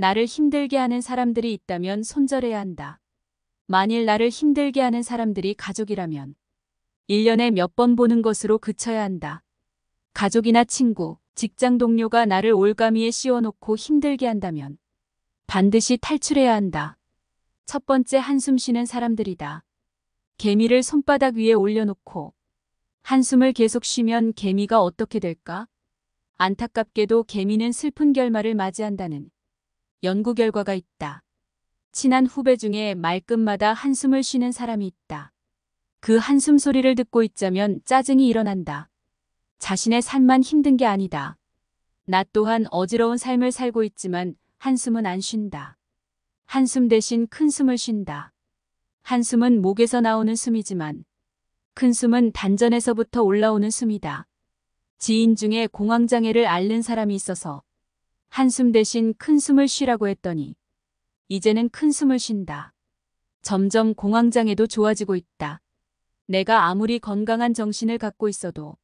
나를 힘들게 하는 사람들이 있다면 손절해야 한다. 만일 나를 힘들게 하는 사람들이 가족이라면 1년에 몇 번 보는 것으로 그쳐야 한다. 가족이나 친구, 직장 동료가 나를 올가미에 씌워놓고 힘들게 한다면 반드시 탈출해야 한다. 첫 번째 한숨 쉬는 사람들이다. 개미를 손바닥 위에 올려놓고 한숨을 계속 쉬면 개미가 어떻게 될까? 안타깝게도 개미는 슬픈 결말을 맞이한다는 연구 결과가 있다. 친한 후배 중에 말끝마다 한숨을 쉬는 사람이 있다. 그 한숨 소리를 듣고 있자면 짜증이 일어난다. 자신의 삶만 힘든 게 아니다. 나 또한 어지러운 삶을 살고 있지만 한숨은 안 쉰다. 한숨 대신 큰 숨을 쉰다. 한숨은 목에서 나오는 숨이지만 큰 숨은 단전에서부터 올라오는 숨이다. 지인 중에 공황장애를 앓는 사람이 있어서 한숨 대신 큰 숨을 쉬라고 했더니 이제는 큰 숨을 쉰다. 점점 공황장애도 좋아지고 있다. 내가 아무리 건강한 정신을 갖고 있어도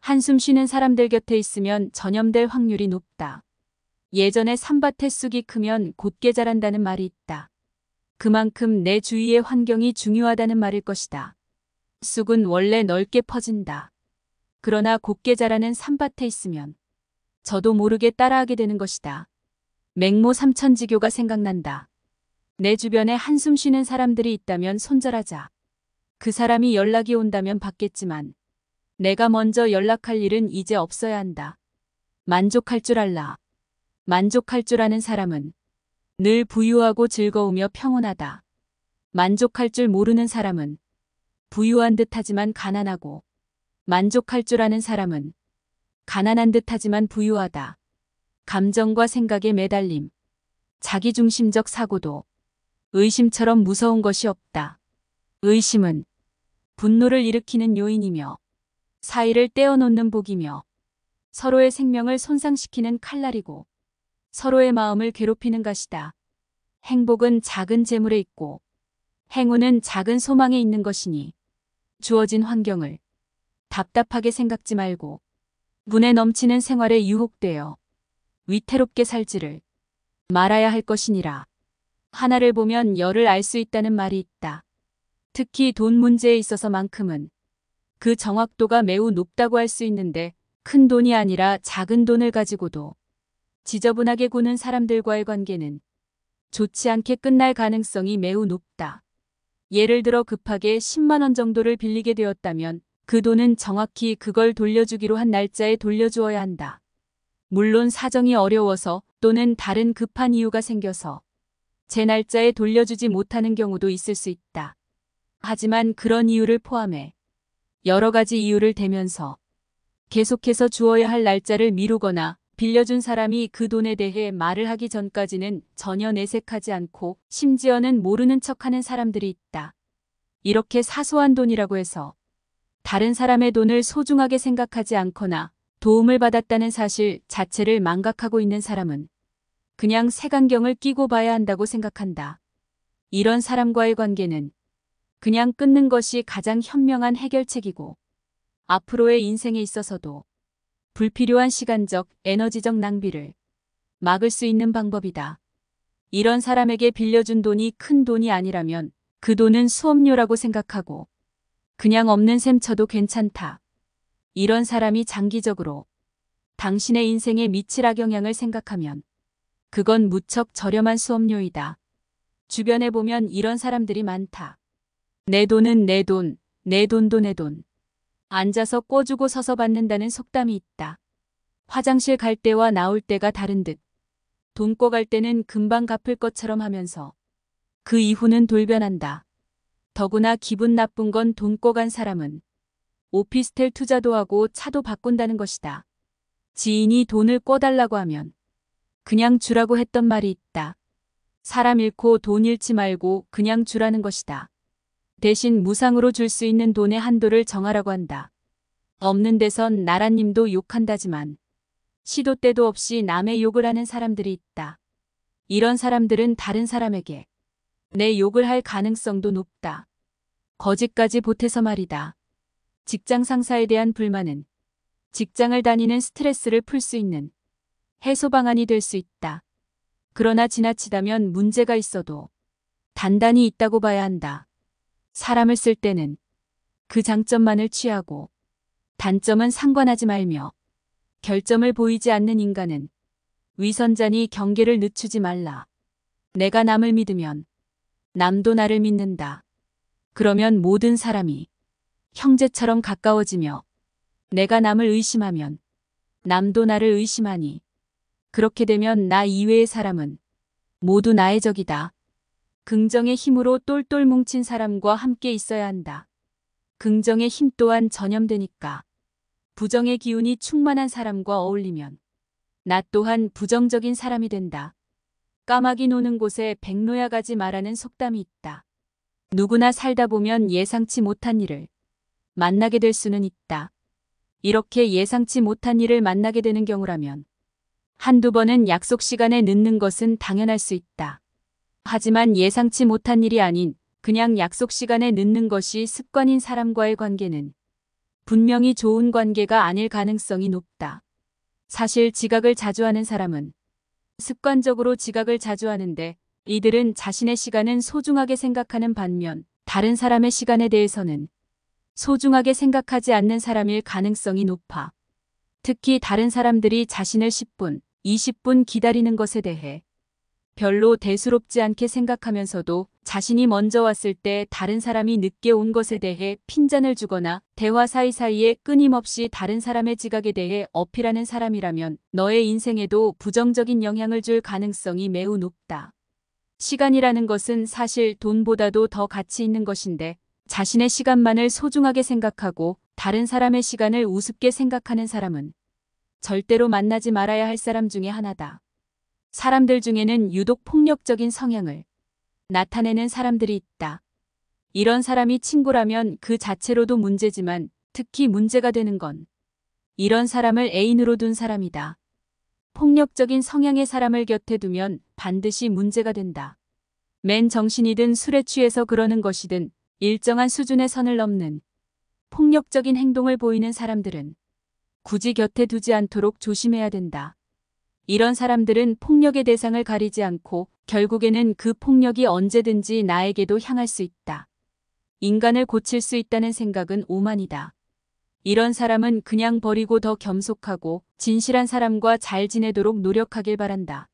한숨 쉬는 사람들 곁에 있으면 전염될 확률이 높다. 예전에 산밭에 쑥이 크면 곧게 자란다는 말이 있다. 그만큼 내 주위의 환경이 중요하다는 말일 것이다. 쑥은 원래 넓게 퍼진다. 그러나 곧게 자라는 산밭에 있으면 저도 모르게 따라하게 되는 것이다. 맹모 삼천지교가 생각난다. 내 주변에 한숨 쉬는 사람들이 있다면 손절하자. 그 사람이 연락이 온다면 받겠지만 내가 먼저 연락할 일은 이제 없어야 한다. 만족할 줄 알라. 만족할 줄 아는 사람은 늘 부유하고 즐거우며 평온하다. 만족할 줄 모르는 사람은 부유한 듯하지만 가난하고 만족할 줄 아는 사람은 가난한 듯하지만 부유하다. 감정과 생각에 매달림. 자기중심적 사고도. 의심처럼 무서운 것이 없다. 의심은 분노를 일으키는 요인이며 사이를 떼어놓는 복이며 서로의 생명을 손상시키는 칼날이고 서로의 마음을 괴롭히는 것이다. 행복은 작은 재물에 있고 행운은 작은 소망에 있는 것이니 주어진 환경을 답답하게 생각지 말고 문에 넘치는 생활에 유혹되어 위태롭게 살지를 말아야 할 것이니라. 하나를 보면 열을 알 수 있다는 말이 있다. 특히 돈 문제에 있어서만큼은 그 정확도가 매우 높다고 할 수 있는데 큰 돈이 아니라 작은 돈을 가지고도 지저분하게 구는 사람들과의 관계는 좋지 않게 끝날 가능성이 매우 높다. 예를 들어 급하게 10만원 정도를 빌리게 되었다면 그 돈은 정확히 그걸 돌려주기로 한 날짜에 돌려주어야 한다. 물론 사정이 어려워서 또는 다른 급한 이유가 생겨서 제 날짜에 돌려주지 못하는 경우도 있을 수 있다. 하지만 그런 이유를 포함해 여러 가지 이유를 대면서 계속해서 주어야 할 날짜를 미루거나 빌려준 사람이 그 돈에 대해 말을 하기 전까지는 전혀 내색하지 않고 심지어는 모르는 척하는 사람들이 있다. 이렇게 사소한 돈이라고 해서 다른 사람의 돈을 소중하게 생각하지 않거나 도움을 받았다는 사실 자체를 망각하고 있는 사람은 그냥 색안경을 끼고 봐야 한다고 생각한다. 이런 사람과의 관계는 그냥 끊는 것이 가장 현명한 해결책이고 앞으로의 인생에 있어서도 불필요한 시간적, 에너지적 낭비를 막을 수 있는 방법이다. 이런 사람에게 빌려준 돈이 큰 돈이 아니라면 그 돈은 수업료라고 생각하고 그냥 없는 셈 쳐도 괜찮다. 이런 사람이 장기적으로 당신의 인생에 미칠 악영향을 생각하면 그건 무척 저렴한 수업료이다. 주변에 보면 이런 사람들이 많다. 내 돈은 내 돈, 내 돈도 내 돈. 앉아서 꿔주고 서서 받는다는 속담이 있다. 화장실 갈 때와 나올 때가 다른 듯. 돈 꿔 갈 때는 금방 갚을 것처럼 하면서 그 이후는 돌변한다. 더구나 기분 나쁜 건돈 꼬간 사람은 오피스텔 투자도 하고 차도 바꾼다는 것이다. 지인이 돈을 꿔달라고 하면 그냥 주라고 했던 말이 있다. 사람 잃고 돈 잃지 말고 그냥 주라는 것이다. 대신 무상으로 줄 수 있는 돈의 한도를 정하라고 한다. 없는 데선 나라님도 욕한다지만 시도 때도 없이 남의 욕을 하는 사람들이 있다. 이런 사람들은 다른 사람에게 내 욕을 할 가능성도 높다. 거짓까지 보태서 말이다. 직장 상사에 대한 불만은 직장을 다니는 스트레스를 풀 수 있는 해소 방안이 될 수 있다. 그러나 지나치다면 문제가 있어도 단단히 있다고 봐야 한다. 사람을 쓸 때는 그 장점만을 취하고 단점은 상관하지 말며 결점을 보이지 않는 인간은 위선자니 경계를 늦추지 말라. 내가 남을 믿으면 남도 나를 믿는다. 그러면 모든 사람이 형제처럼 가까워지며 내가 남을 의심하면 남도 나를 의심하니 그렇게 되면 나 이외의 사람은 모두 나의 적이다. 긍정의 힘으로 똘똘 뭉친 사람과 함께 있어야 한다. 긍정의 힘 또한 전염되니까 부정의 기운이 충만한 사람과 어울리면 나 또한 부정적인 사람이 된다. 까마귀 노는 곳에 백로야 가지 말하는 속담이 있다. 누구나 살다 보면 예상치 못한 일을 만나게 될 수는 있다. 이렇게 예상치 못한 일을 만나게 되는 경우라면 한두 번은 약속 시간에 늦는 것은 당연할 수 있다. 하지만 예상치 못한 일이 아닌 그냥 약속 시간에 늦는 것이 습관인 사람과의 관계는 분명히 좋은 관계가 아닐 가능성이 높다. 사실 지각을 자주 하는 사람은 습관적으로 지각을 자주 하는데 이들은 자신의 시간은 소중하게 생각하는 반면 다른 사람의 시간에 대해서는 소중하게 생각하지 않는 사람일 가능성이 높아 특히 다른 사람들이 자신을 10분, 20분 기다리는 것에 대해 별로 대수롭지 않게 생각하면서도 자신이 먼저 왔을 때 다른 사람이 늦게 온 것에 대해 핀잔을 주거나 대화 사이사이에 끊임없이 다른 사람의 지각에 대해 어필하는 사람이라면 너의 인생에도 부정적인 영향을 줄 가능성이 매우 높다. 시간이라는 것은 사실 돈보다도 더 가치 있는 것인데 자신의 시간만을 소중하게 생각하고 다른 사람의 시간을 우습게 생각하는 사람은 절대로 만나지 말아야 할 사람 중에 하나다. 사람들 중에는 유독 폭력적인 성향을 나타내는 사람들이 있다. 이런 사람이 친구라면 그 자체로도 문제지만 특히 문제가 되는 건 이런 사람을 애인으로 둔 사람이다. 폭력적인 성향의 사람을 곁에 두면 반드시 문제가 된다. 맨 정신이든 술에 취해서 그러는 것이든 일정한 수준의 선을 넘는 폭력적인 행동을 보이는 사람들은 굳이 곁에 두지 않도록 조심해야 된다. 이런 사람들은 폭력의 대상을 가리지 않고 결국에는 그 폭력이 언제든지 나에게도 향할 수 있다. 인간을 고칠 수 있다는 생각은 오만이다. 이런 사람은 그냥 버리고 더겸속하고 진실한 사람과 잘 지내도록 노력하길 바란다.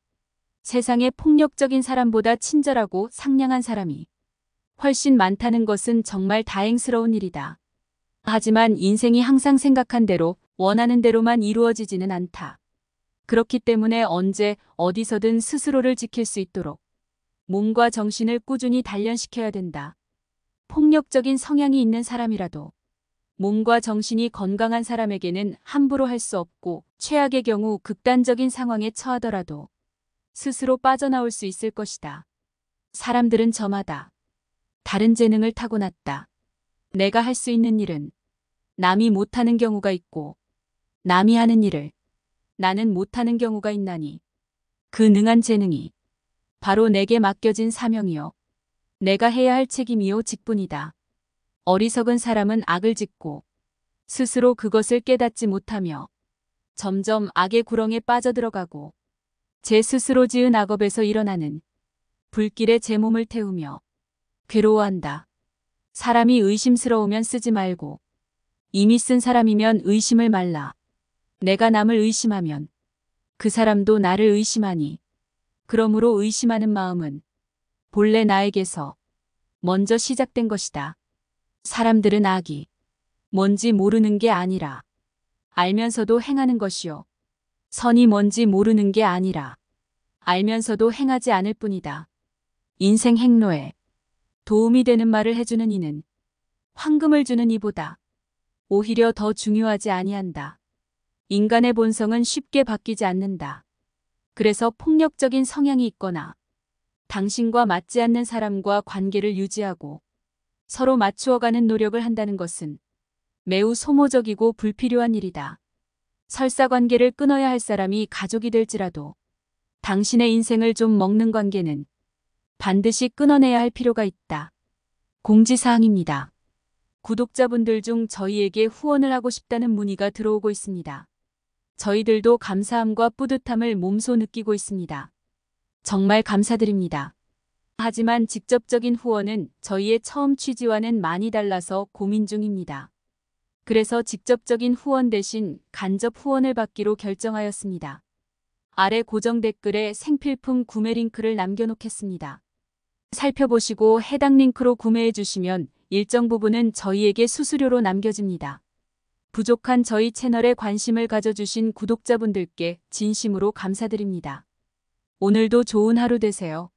세상에 폭력적인 사람보다 친절하고 상냥한 사람이 훨씬 많다는 것은 정말 다행스러운 일이다. 하지만 인생이 항상 생각한 대로 원하는 대로만 이루어지지는 않다. 그렇기 때문에 언제 어디서든 스스로를 지킬 수 있도록 몸과 정신을 꾸준히 단련시켜야 된다. 폭력적인 성향이 있는 사람이라도 몸과 정신이 건강한 사람에게는 함부로 할 수 없고 최악의 경우 극단적인 상황에 처하더라도 스스로 빠져나올 수 있을 것이다. 사람들은 저마다 다른 재능을 타고났다. 내가 할 수 있는 일은 남이 못하는 경우가 있고 남이 하는 일을 나는 못하는 경우가 있나니 그 능한 재능이 바로 내게 맡겨진 사명이요. 내가 해야 할 책임이요 직분이다. 어리석은 사람은 악을 짓고 스스로 그것을 깨닫지 못하며 점점 악의 구렁에 빠져들어가고 제 스스로 지은 악업에서 일어나는 불길에 제 몸을 태우며 괴로워한다. 사람이 의심스러우면 쓰지 말고 이미 쓴 사람이면 의심을 말라. 내가 남을 의심하면 그 사람도 나를 의심하니 그러므로 의심하는 마음은 본래 나에게서 먼저 시작된 것이다. 사람들은 악이 뭔지 모르는 게 아니라 알면서도 행하는 것이요. 선이 뭔지 모르는 게 아니라 알면서도 행하지 않을 뿐이다. 인생 행로에 도움이 되는 말을 해주는 이는 황금을 주는 이보다 오히려 더 중요하지 아니한다. 인간의 본성은 쉽게 바뀌지 않는다. 그래서 폭력적인 성향이 있거나 당신과 맞지 않는 사람과 관계를 유지하고 서로 맞추어가는 노력을 한다는 것은 매우 소모적이고 불필요한 일이다. 설사 관계를 끊어야 할 사람이 가족이 될지라도 당신의 인생을 좀 먹는 관계는 반드시 끊어내야 할 필요가 있다. 공지사항입니다. 구독자분들 중 저희에게 후원을 하고 싶다는 문의가 들어오고 있습니다. 저희들도 감사함과 뿌듯함을 몸소 느끼고 있습니다. 정말 감사드립니다. 하지만 직접적인 후원은 저희의 처음 취지와는 많이 달라서 고민 중입니다. 그래서 직접적인 후원 대신 간접 후원을 받기로 결정하였습니다. 아래 고정 댓글에 생필품 구매 링크를 남겨놓겠습니다. 살펴보시고 해당 링크로 구매해 주시면 일정 부분은 저희에게 수수료로 남겨집니다. 부족한 저희 채널에 관심을 가져주신 구독자분들께 진심으로 감사드립니다. 오늘도 좋은 하루 되세요.